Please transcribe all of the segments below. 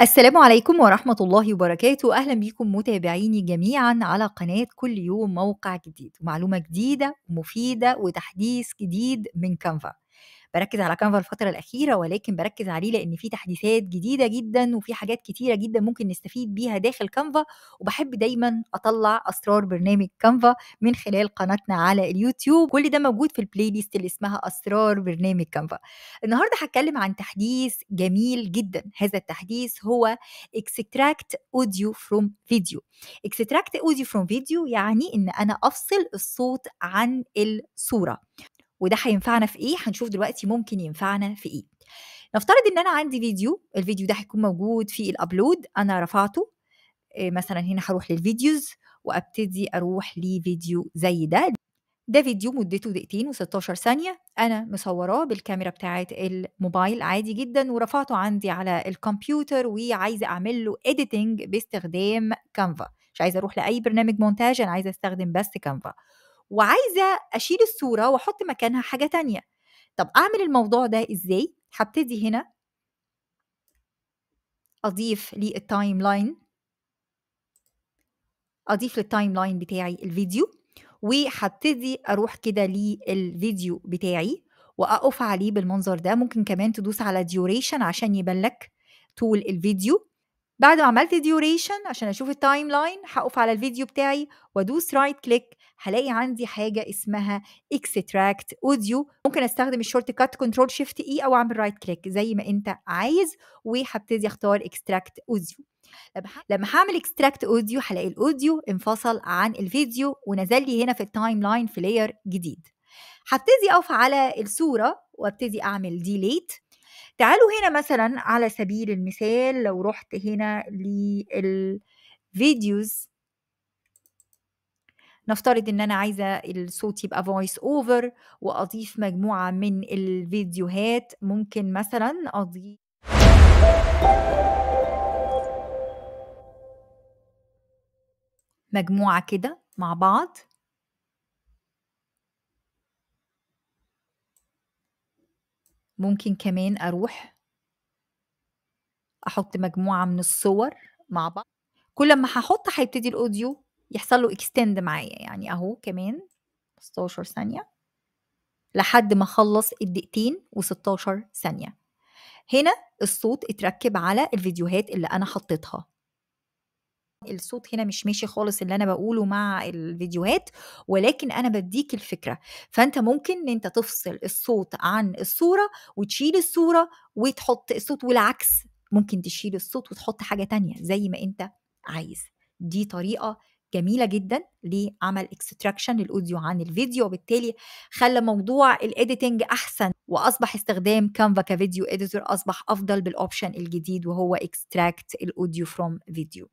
السلام عليكم ورحمة الله وبركاته أهلا بكم متابعيني جميعا على قناة كل يوم موقع جديد معلومة جديدة ومفيدة وتحديث جديد من كانفا بركز على كانفا الفتره الاخيره ولكن بركز عليه لان في تحديثات جديده جدا وفي حاجات كتيره جدا ممكن نستفيد بيها داخل كانفا وبحب دايما اطلع اسرار برنامج كانفا من خلال قناتنا على اليوتيوب كل ده موجود في البلاي ليست اللي اسمها اسرار برنامج كانفا النهارده هتكلم عن تحديث جميل جدا هذا التحديث هو اكستراكت اوديو فروم فيديو اكستراكت اوديو فروم فيديو يعني ان انا افصل الصوت عن الصوره وده هينفعنا في ايه هنشوف دلوقتي ممكن ينفعنا في ايه نفترض ان انا عندي فيديو الفيديو ده هيكون موجود في الابلود انا رفعته آه، مثلا هنا هروح للفيديوز وابتدي اروح لفيديو زي ده ده فيديو مدته دقيقتين و16 ثانية أنا مصوراه بالكاميرا بتاعة الموبايل عادي جدا ورفعته عندي على الكمبيوتر وعايزة أعمل له إديتنج باستخدام كانفا مش عايزة أروح لأي برنامج مونتاج أنا عايزة أستخدم بس كانفا وعايزه اشيل الصوره واحط مكانها حاجه تانية طب اعمل الموضوع ده ازاي هبتدي هنا اضيف للتايم لاين اضيف للتايم لاين بتاعي الفيديو وهبتدي اروح كده للفيديو بتاعي واقف عليه بالمنظر ده ممكن كمان تدوس على ديوريشن عشان يبان لك طول الفيديو بعد ما عملت ديوريشن عشان اشوف التايم لاين هقف على الفيديو بتاعي وادوس رايت كليك هلاقي عندي حاجه اسمها اكستراكت اوديو ممكن استخدم الشورت كات كنترول شيفت اي او اعمل رايت كليك زي ما انت عايز وهبتدي اختار اكستراكت اوديو لما هعمل اكستراكت اوديو هلاقي الاوديو انفصل عن الفيديو ونزل لي هنا في التايم لاين في لاير جديد هبتدي اقف على الصوره وابتدي اعمل ديليت تعالوا هنا مثلا على سبيل المثال لو رحت هنا للفيديوز نفترض ان انا عايزه الصوت يبقى فويس اوفر واضيف مجموعه من الفيديوهات ممكن مثلا اضيف مجموعه كده مع بعض ممكن كمان اروح احط مجموعه من الصور مع بعض كل ما هحط هيبتدي الاوديو يحصل له اكستند معايا يعني اهو كمان 15 ثانية لحد ما اخلص الدقيقتين و16 ثانية هنا الصوت اتركب على الفيديوهات اللي انا حطيتها الصوت هنا مش ماشي خالص اللي انا بقوله مع الفيديوهات ولكن انا بديك الفكره فانت ممكن ان انت تفصل الصوت عن الصوره وتشيل الصوره وتحط الصوت والعكس ممكن تشيل الصوت وتحط حاجه تانية زي ما انت عايز دي طريقه جميله جدا لعمل اكستراكشن للاوديو عن الفيديو وبالتالي خلى موضوع الايديتنج احسن واصبح استخدام كانفا كفيديو اديتور اصبح افضل بالاوبشن الجديد وهو اكستراكت الاوديو فروم فيديو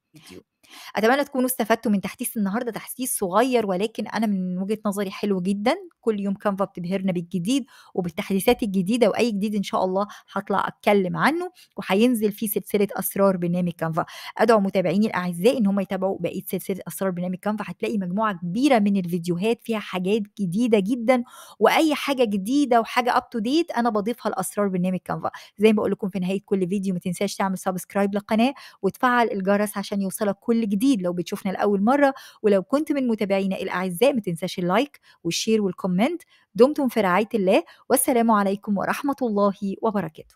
اتمنى تكونوا استفدتوا من تحديث النهارده تحديث صغير ولكن انا من وجهه نظري حلو جدا كل يوم كانفا بتبهرنا بالجديد وبالتحديثات الجديده واي جديد ان شاء الله هطلع اتكلم عنه وهينزل في سلسله اسرار برنامج كانفا ادعو متابعيني الاعزاء ان هم يتابعوا بقيه سلسله اسرار برنامج كانفا هتلاقي مجموعه كبيره من الفيديوهات فيها حاجات جديده جدا واي حاجه جديده وحاجه اب تو ديت انا بضيفها لاسرار برنامج كانفا زي ما بقول لكم في نهايه كل فيديو ما تنساش تعمل سبسكرايب للقناه وتفعل الجرس عشان يوصلك كل والجديد لو بتشوفنا لاول مره ولو كنت من متابعينا الاعزاء ما تنساش اللايك والشير والكومنت دمتم في رعايه الله والسلام عليكم ورحمه الله وبركاته